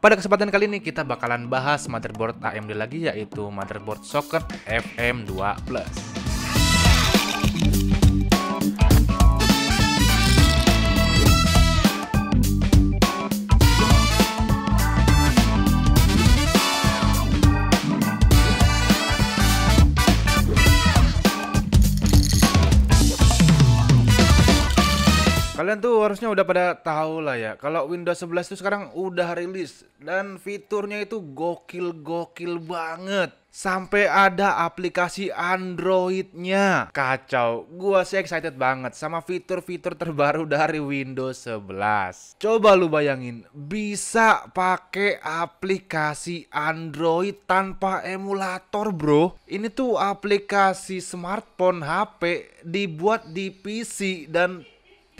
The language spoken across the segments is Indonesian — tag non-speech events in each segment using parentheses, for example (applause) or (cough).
Pada kesempatan kali ini kita bakalan bahas motherboard AMD lagi yaitu motherboard socket FM2 Plus. Kalian tuh harusnya udah pada tahu lah ya. Kalau Windows 11 tuh sekarang udah rilis dan fiturnya itu gokil-gokil banget. Sampai ada aplikasi Androidnya. Kacau. Gua sih excited banget sama fitur-fitur terbaru dari Windows 11. Coba lu bayangin, bisa pakai aplikasi Android tanpa emulator, Bro. Ini tuh aplikasi smartphone HP dibuat di PC dan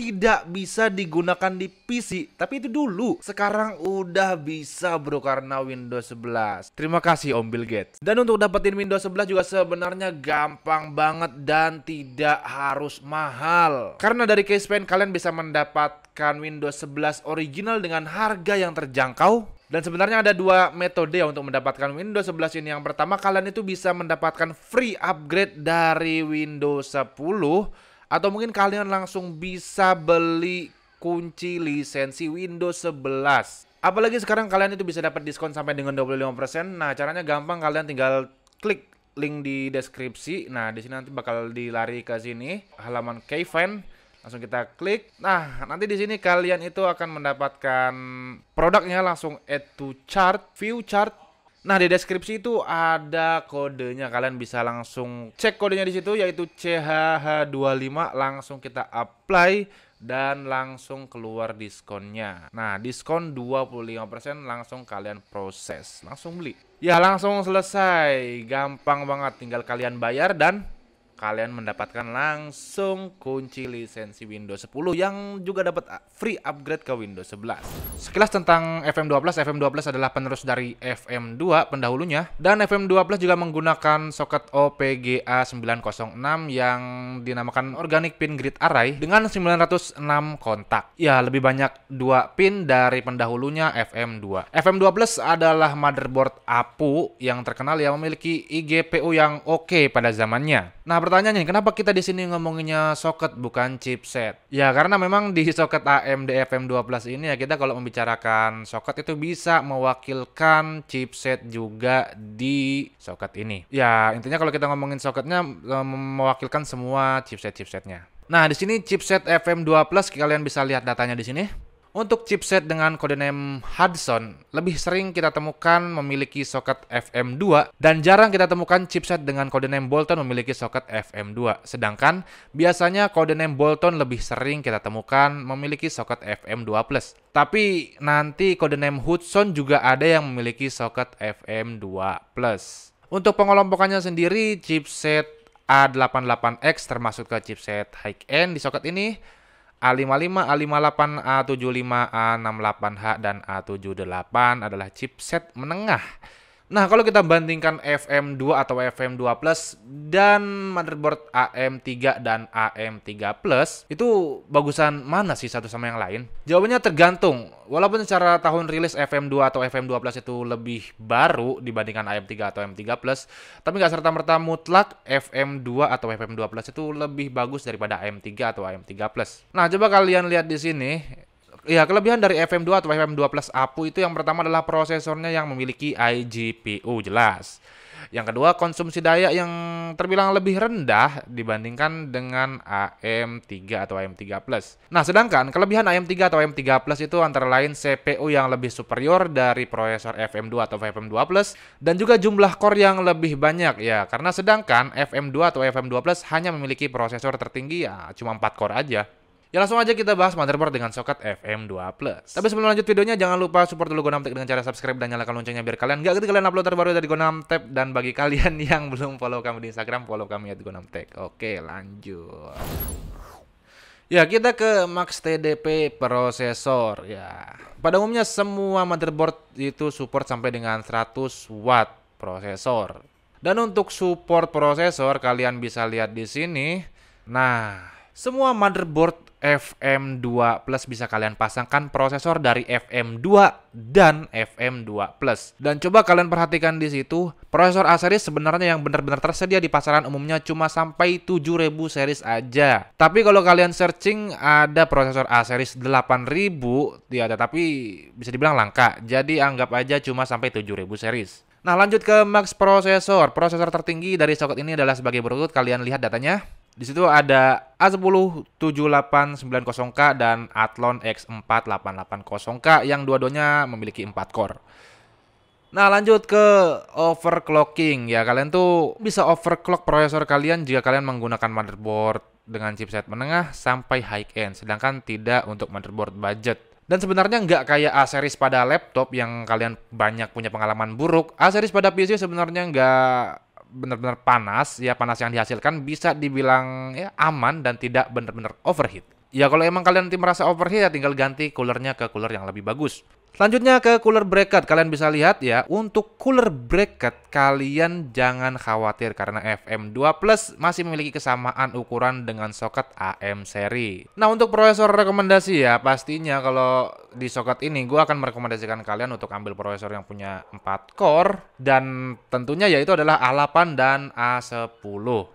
tidak bisa digunakan di PC. Tapi itu dulu. Sekarang udah bisa bro karena Windows 11. Terima kasih Om Bill Gates. Dan untuk dapetin Windows 11 juga sebenarnya gampang banget dan tidak harus mahal. Karena dari case pen kalian bisa mendapatkan Windows 11 original dengan harga yang terjangkau dan sebenarnya ada dua metode ya untuk mendapatkan Windows 11 ini. Yang pertama kalian itu bisa mendapatkan free upgrade dari Windows 10 atau mungkin kalian langsung bisa beli kunci lisensi Windows 11. Apalagi sekarang kalian itu bisa dapat diskon sampai dengan 25%. Nah, caranya gampang, kalian tinggal klik link di deskripsi. Nah, di sini nanti bakal dilari ke sini halaman Kevin Langsung kita klik. Nah, nanti di sini kalian itu akan mendapatkan produknya langsung add to chart, view chart Nah, di deskripsi itu ada kodenya. Kalian bisa langsung cek kodenya di situ yaitu CHH25 langsung kita apply dan langsung keluar diskonnya. Nah, diskon 25% langsung kalian proses, langsung beli. Ya, langsung selesai. Gampang banget tinggal kalian bayar dan kalian mendapatkan langsung kunci lisensi Windows 10 yang juga dapat ah, free upgrade ke Windows 11. Sekilas tentang FM12, FM12 adalah penerus dari FM2 pendahulunya dan FM12 juga menggunakan soket OPGA906 yang dinamakan Organic Pin Grid Array dengan 906 kontak. Ya, lebih banyak 2 pin dari pendahulunya FM2. FM12 adalah motherboard APU yang terkenal yang memiliki IGPU yang oke okay pada zamannya. Nah, pertanyaannya kenapa kita di sini ngomonginnya soket bukan chipset? Ya karena memang di soket AMD FM12 ini ya kita kalau membicarakan soket itu bisa mewakilkan chipset juga di soket ini. Ya intinya kalau kita ngomongin soketnya e, mewakilkan semua chipset-chipsetnya. Nah, di sini chipset fm 12 kalian bisa lihat datanya di sini. Untuk chipset dengan kodename Hudson, lebih sering kita temukan memiliki soket FM2 dan jarang kita temukan chipset dengan kodename Bolton memiliki soket FM2. Sedangkan biasanya kodename Bolton lebih sering kita temukan memiliki soket FM2+. Tapi nanti kodename Hudson juga ada yang memiliki soket FM2+. Untuk pengelompokannya sendiri, chipset A88X termasuk ke chipset high-end di soket ini A55, A58, A75, A68H, dan A78 adalah chipset menengah Nah, kalau kita bandingkan FM2 atau FM2 Plus dan motherboard AM3 dan AM3 Plus, itu bagusan mana sih satu sama yang lain? Jawabannya tergantung. Walaupun secara tahun rilis FM2 atau FM2 Plus itu lebih baru dibandingkan AM3 atau AM3 Plus, tapi nggak serta-merta mutlak FM2 atau FM2 Plus itu lebih bagus daripada AM3 atau AM3 Plus. Nah, coba kalian lihat di sini, ya kelebihan dari FM2 atau FM2 Plus APU itu yang pertama adalah prosesornya yang memiliki iGPU jelas. Yang kedua konsumsi daya yang terbilang lebih rendah dibandingkan dengan AM3 atau AM3 Plus. Nah, sedangkan kelebihan AM3 atau AM3 Plus itu antara lain CPU yang lebih superior dari prosesor FM2 atau FM2 Plus dan juga jumlah core yang lebih banyak ya. Karena sedangkan FM2 atau FM2 Plus hanya memiliki prosesor tertinggi ya cuma 4 core aja. Ya langsung aja kita bahas motherboard dengan soket FM2+. Tapi sebelum lanjut videonya, jangan lupa support dulu Gonam Tech dengan cara subscribe dan nyalakan loncengnya biar kalian gak ketinggalan upload terbaru dari Gonam Tech. Dan bagi kalian (laughs) yang belum follow kami di Instagram, follow kami di Gonam Tech. Oke lanjut. Ya, kita ke Max TDP prosesor ya. Pada umumnya semua motherboard itu support sampai dengan 100 watt prosesor. Dan untuk support prosesor kalian bisa lihat di sini. Nah, semua motherboard FM2 Plus bisa kalian pasangkan prosesor dari FM2 dan FM2 Plus. Dan coba kalian perhatikan di situ, prosesor A series sebenarnya yang benar-benar tersedia di pasaran umumnya cuma sampai 7000 series aja. Tapi kalau kalian searching ada prosesor A series 8000, ya tapi bisa dibilang langka. Jadi anggap aja cuma sampai 7000 series. Nah lanjut ke max prosesor. Prosesor tertinggi dari socket ini adalah sebagai berikut. Kalian lihat datanya. Di situ ada a 107890 k dan Athlon X4880K yang dua-duanya memiliki 4 core. Nah lanjut ke overclocking ya kalian tuh bisa overclock prosesor kalian jika kalian menggunakan motherboard dengan chipset menengah sampai high end sedangkan tidak untuk motherboard budget. Dan sebenarnya nggak kayak A series pada laptop yang kalian banyak punya pengalaman buruk. A series pada PC sebenarnya nggak benar-benar panas, ya panas yang dihasilkan bisa dibilang ya aman dan tidak benar-benar overheat. Ya kalau emang kalian nanti merasa overheat ya tinggal ganti coolernya ke cooler yang lebih bagus. Selanjutnya ke cooler bracket, kalian bisa lihat ya, untuk cooler bracket kalian jangan khawatir karena FM2 Plus masih memiliki kesamaan ukuran dengan soket AM seri. Nah untuk prosesor rekomendasi ya, pastinya kalau di soket ini gue akan merekomendasikan kalian untuk ambil prosesor yang punya 4 core dan tentunya yaitu adalah A8 dan A10.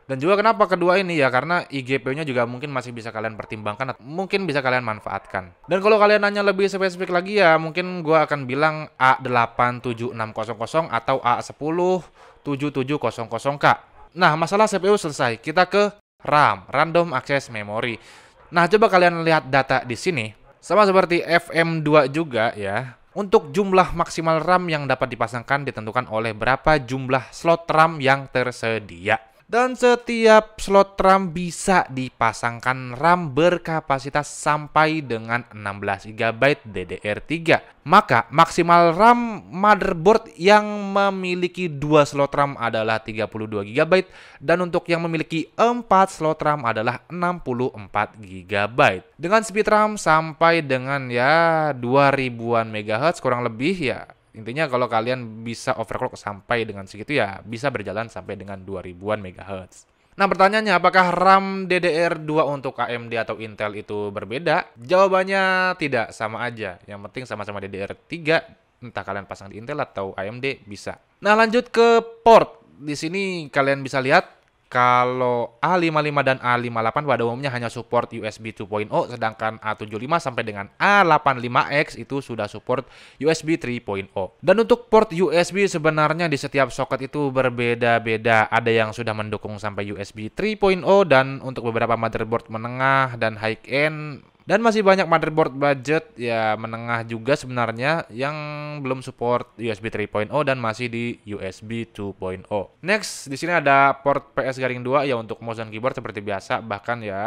Dan juga kenapa kedua ini ya karena IGPU-nya juga mungkin masih bisa kalian pertimbangkan atau mungkin bisa kalian manfaatkan. Dan kalau kalian nanya lebih spesifik lagi ya mungkin gue akan bilang A87600 atau A10 7700K. Nah, masalah CPU selesai. Kita ke RAM, Random Access Memory. Nah, coba kalian lihat data di sini. Sama seperti FM2 juga ya, untuk jumlah maksimal RAM yang dapat dipasangkan ditentukan oleh berapa jumlah slot RAM yang tersedia dan setiap slot RAM bisa dipasangkan RAM berkapasitas sampai dengan 16 GB DDR3. Maka maksimal RAM motherboard yang memiliki 2 slot RAM adalah 32 GB dan untuk yang memiliki 4 slot RAM adalah 64 GB. Dengan speed RAM sampai dengan ya 2000-an MHz kurang lebih ya Intinya kalau kalian bisa overclock sampai dengan segitu ya bisa berjalan sampai dengan 2000-an MHz. Nah pertanyaannya apakah RAM DDR2 untuk AMD atau Intel itu berbeda? Jawabannya tidak, sama aja. Yang penting sama-sama DDR3, entah kalian pasang di Intel atau AMD bisa. Nah lanjut ke port. Di sini kalian bisa lihat kalau A55 dan A58 pada umumnya hanya support USB 2.0, sedangkan A75 sampai dengan A85X itu sudah support USB 3.0. Dan untuk port USB sebenarnya di setiap soket itu berbeda-beda. Ada yang sudah mendukung sampai USB 3.0 dan untuk beberapa motherboard menengah dan high end dan masih banyak motherboard budget ya menengah juga sebenarnya yang belum support USB 3.0 dan masih di USB 2.0. Next, di sini ada port PS garing 2 ya untuk mouse dan keyboard seperti biasa. Bahkan ya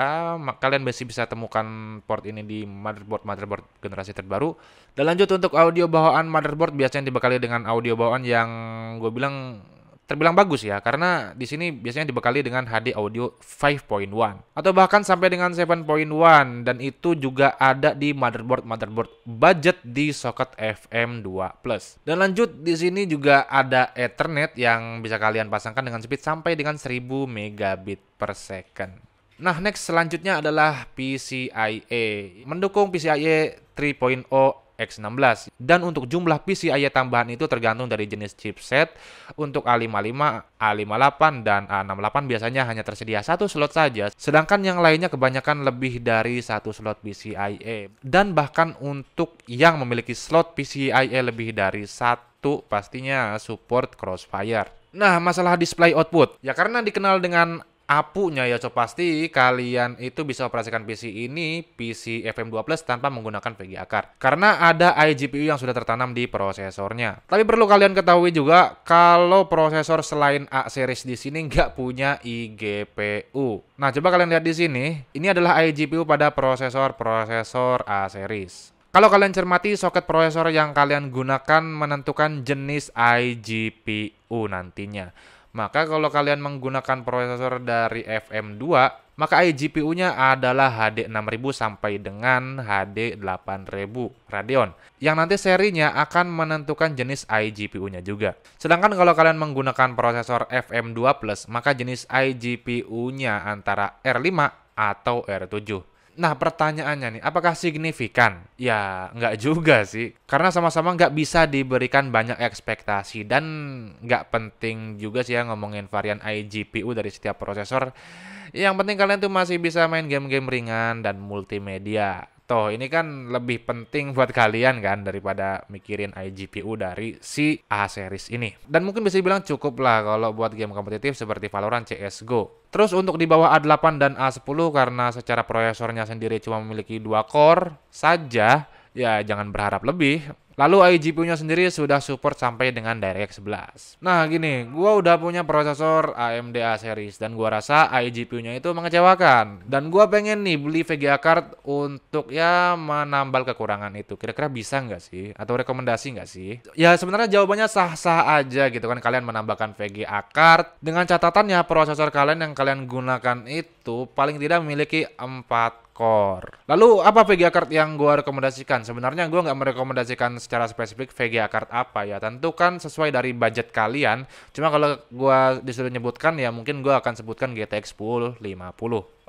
kalian masih bisa temukan port ini di motherboard motherboard generasi terbaru. Dan lanjut untuk audio bawaan motherboard biasanya dibekali dengan audio bawaan yang gue bilang terbilang bagus ya karena di sini biasanya dibekali dengan HD audio 5.1 atau bahkan sampai dengan 7.1 dan itu juga ada di motherboard motherboard budget di soket FM2 Plus. Dan lanjut di sini juga ada Ethernet yang bisa kalian pasangkan dengan speed sampai dengan 1000 megabit per second. Nah, next selanjutnya adalah PCIe. Mendukung PCIe 3.0 X16. Dan untuk jumlah PCIe tambahan itu tergantung dari jenis chipset. Untuk A55, A58, dan A68 biasanya hanya tersedia satu slot saja, sedangkan yang lainnya kebanyakan lebih dari satu slot PCIe. Dan bahkan untuk yang memiliki slot PCIe lebih dari satu, pastinya support Crossfire. Nah, masalah display output. Ya karena dikenal dengan apunya ya cok pasti kalian itu bisa operasikan PC ini PC FM2 Plus tanpa menggunakan VGA card karena ada iGPU yang sudah tertanam di prosesornya tapi perlu kalian ketahui juga kalau prosesor selain A series di sini nggak punya iGPU nah coba kalian lihat di sini ini adalah iGPU pada prosesor-prosesor A series kalau kalian cermati, soket prosesor yang kalian gunakan menentukan jenis iGPU nantinya. Maka kalau kalian menggunakan prosesor dari FM2, maka iGPU-nya adalah HD 6000 sampai dengan HD 8000 Radeon, yang nanti serinya akan menentukan jenis iGPU-nya juga. Sedangkan kalau kalian menggunakan prosesor FM2+, maka jenis iGPU-nya antara R5 atau R7. Nah pertanyaannya nih, apakah signifikan? Ya nggak juga sih, karena sama-sama nggak bisa diberikan banyak ekspektasi dan nggak penting juga sih ya ngomongin varian iGPU dari setiap prosesor. Yang penting kalian tuh masih bisa main game-game ringan dan multimedia toh ini kan lebih penting buat kalian kan daripada mikirin IGPU dari si A series ini. Dan mungkin bisa dibilang cukup lah kalau buat game kompetitif seperti Valorant CSGO. Terus untuk di bawah A8 dan A10 karena secara prosesornya sendiri cuma memiliki dua core saja, ya jangan berharap lebih. Lalu iGPU-nya sendiri sudah support sampai dengan DirectX 11. Nah gini, gua udah punya prosesor AMD A series dan gua rasa iGPU-nya itu mengecewakan. Dan gua pengen nih beli VGA card untuk ya menambal kekurangan itu. Kira-kira bisa nggak sih? Atau rekomendasi nggak sih? Ya sebenarnya jawabannya sah-sah aja gitu kan kalian menambahkan VGA card dengan catatannya prosesor kalian yang kalian gunakan itu paling tidak memiliki 4 core. Lalu apa VGA card yang gue rekomendasikan? Sebenarnya gue nggak merekomendasikan secara spesifik VGA card apa ya. Tentu kan sesuai dari budget kalian. Cuma kalau gue disuruh nyebutkan ya mungkin gue akan sebutkan GTX 1050.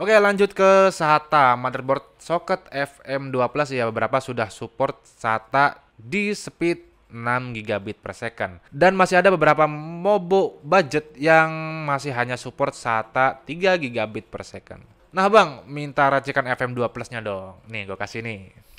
Oke, lanjut ke SATA motherboard socket FM12 ya beberapa sudah support SATA di speed 6 gigabit per second. Dan masih ada beberapa mobo budget yang masih hanya support SATA 3 gigabit per second. Nah bang, minta racikan FM2 plusnya dong. Nih, gue kasih nih.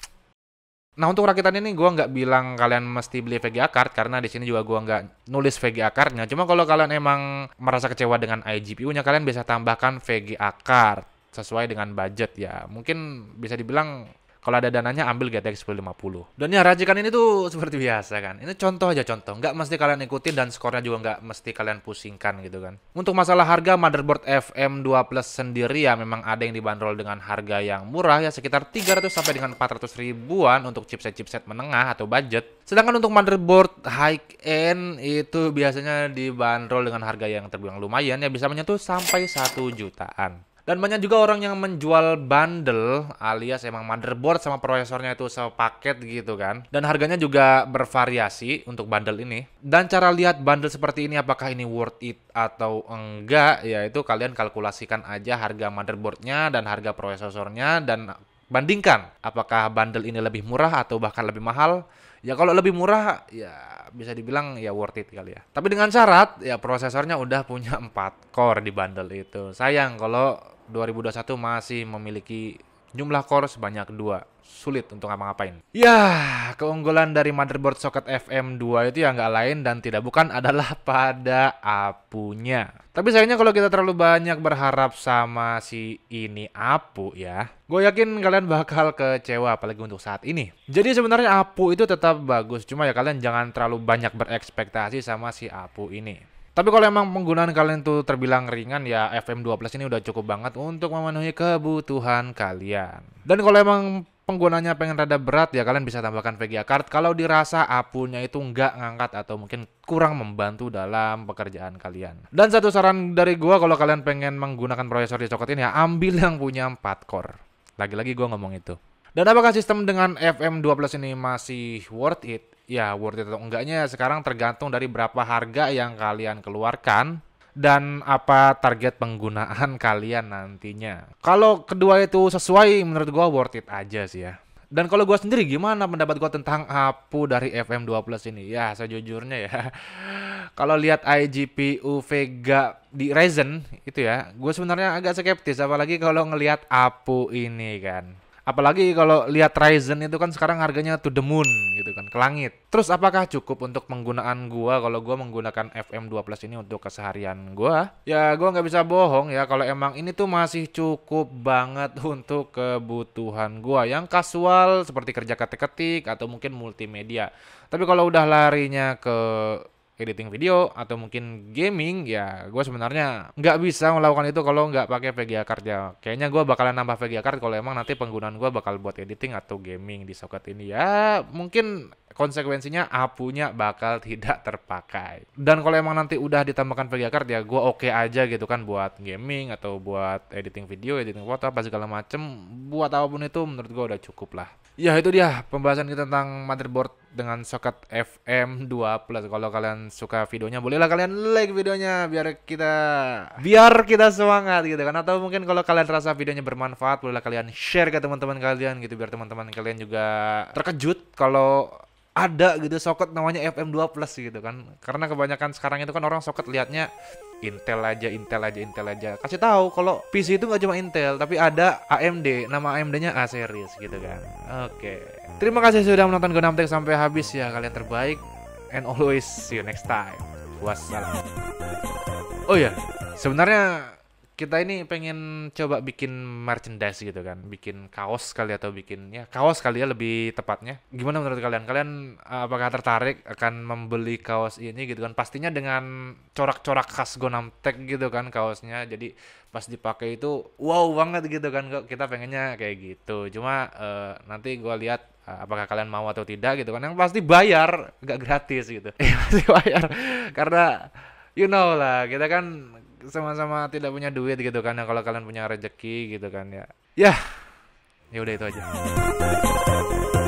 Nah untuk rakitan ini gue nggak bilang kalian mesti beli VGA card karena di sini juga gue nggak nulis VGA cardnya. Cuma kalau kalian emang merasa kecewa dengan iGPU-nya kalian bisa tambahkan VGA card sesuai dengan budget ya. Mungkin bisa dibilang kalau ada dananya ambil GTX 1050. Dan ya racikan ini tuh seperti biasa kan. Ini contoh aja contoh. Nggak mesti kalian ikutin dan skornya juga nggak mesti kalian pusingkan gitu kan. Untuk masalah harga motherboard FM2 Plus sendiri ya memang ada yang dibanderol dengan harga yang murah ya sekitar 300 sampai dengan 400 ribuan untuk chipset-chipset menengah atau budget. Sedangkan untuk motherboard high end itu biasanya dibanderol dengan harga yang terbilang lumayan ya bisa menyentuh sampai 1 jutaan. Dan banyak juga orang yang menjual bundle alias emang motherboard sama prosesornya itu sepaket gitu kan. Dan harganya juga bervariasi untuk bundle ini. Dan cara lihat bundle seperti ini apakah ini worth it atau enggak yaitu kalian kalkulasikan aja harga motherboardnya dan harga prosesornya dan bandingkan apakah bundle ini lebih murah atau bahkan lebih mahal ya kalau lebih murah ya bisa dibilang ya worth it kali ya tapi dengan syarat ya prosesornya udah punya 4 (laughs) core di bundle itu sayang kalau 2021 masih memiliki Jumlah core sebanyak dua Sulit untuk apa ngapain ya keunggulan dari motherboard socket FM2 itu ya nggak lain dan tidak bukan (laughs) adalah pada apunya. Tapi sayangnya kalau kita terlalu banyak berharap sama si ini apu ya, gue yakin kalian bakal kecewa apalagi untuk saat ini. Jadi sebenarnya apu itu tetap bagus, cuma ya kalian jangan terlalu banyak berekspektasi sama si apu ini. Tapi kalau emang penggunaan kalian tuh terbilang ringan ya FM12 ini udah cukup banget untuk memenuhi kebutuhan kalian. Dan kalau emang penggunanya pengen rada berat ya kalian bisa tambahkan VGA card kalau dirasa apunya itu nggak ngangkat atau mungkin kurang membantu dalam pekerjaan kalian. Dan satu saran dari gua kalau kalian pengen menggunakan prosesor ini ya ambil yang punya 4 core. Lagi-lagi gua ngomong itu. Dan apakah sistem dengan FM12 ini masih worth it? Ya, worth it atau enggaknya sekarang tergantung dari berapa harga yang kalian keluarkan dan apa target penggunaan (laughs) kalian nantinya. Kalau kedua itu sesuai, menurut gua worth it aja sih ya. Dan kalau gue sendiri gimana pendapat gue tentang Apu dari fm dua belas ini? Ya sejujurnya ya, (laughs) kalau lihat IGPU Vega di Ryzen itu ya, gue sebenarnya agak skeptis apalagi kalau ngelihat Apu ini kan. Apalagi kalau lihat Ryzen itu kan sekarang harganya to the moon gitu kan, ke langit. Terus apakah cukup untuk penggunaan gua kalau gua menggunakan FM12 ini untuk keseharian gua? Ya gua nggak bisa bohong ya kalau emang ini tuh masih cukup banget (laughs) untuk kebutuhan gua yang kasual seperti kerja ketik-ketik atau mungkin multimedia. Tapi kalau udah larinya ke editing video atau mungkin gaming ya gue sebenarnya nggak bisa melakukan itu kalau nggak pakai VGA card ya kayaknya gue bakalan nambah VGA card kalau emang nanti penggunaan gue bakal buat editing atau gaming di socket ini ya mungkin konsekuensinya apunya bakal (laughs) tidak terpakai. Dan kalau emang nanti udah ditambahkan VGA card ya gue oke okay aja gitu kan buat gaming atau buat editing video, editing foto apa segala macem. Buat apapun itu menurut gue udah cukup lah. Ya itu dia pembahasan kita tentang motherboard dengan soket FM 2 plus. Kalau kalian suka videonya, bolehlah kalian like videonya biar kita biar kita semangat gitu kan. Atau mungkin kalau kalian rasa videonya bermanfaat, bolehlah kalian share ke teman-teman kalian gitu biar teman-teman kalian juga terkejut kalau ada gitu soket namanya FM2 Plus gitu kan. Karena kebanyakan sekarang itu kan orang soket liatnya Intel aja, Intel aja, Intel aja. Kasih tahu kalau PC itu nggak cuma Intel, tapi ada AMD. Nama AMD-nya A series gitu kan. Oke. Okay. Terima kasih sudah menonton Gunamtek Tech sampai habis ya. Kalian terbaik and always see you next time. Wassalam. Oh ya, yeah. sebenarnya kita ini pengen coba bikin merchandise gitu kan, bikin kaos kali atau bikin ya kaos kali ya lebih tepatnya. Gimana menurut kalian? Kalian eh, apakah tertarik akan membeli kaos ini gitu kan? Pastinya dengan corak-corak khas Gonamtek gitu kan kaosnya. Jadi pas dipakai itu wow banget gitu kan. Kita pengennya kayak gitu. Cuma uh, nanti gue lihat eh, apakah kalian mau atau tidak gitu kan. Yang pasti bayar, nggak gratis gitu. (laughs) pasti bayar karena you know lah kita kan sama-sama tidak punya duit gitu kan ya kalau kalian punya rezeki gitu kan ya ya ya udah itu aja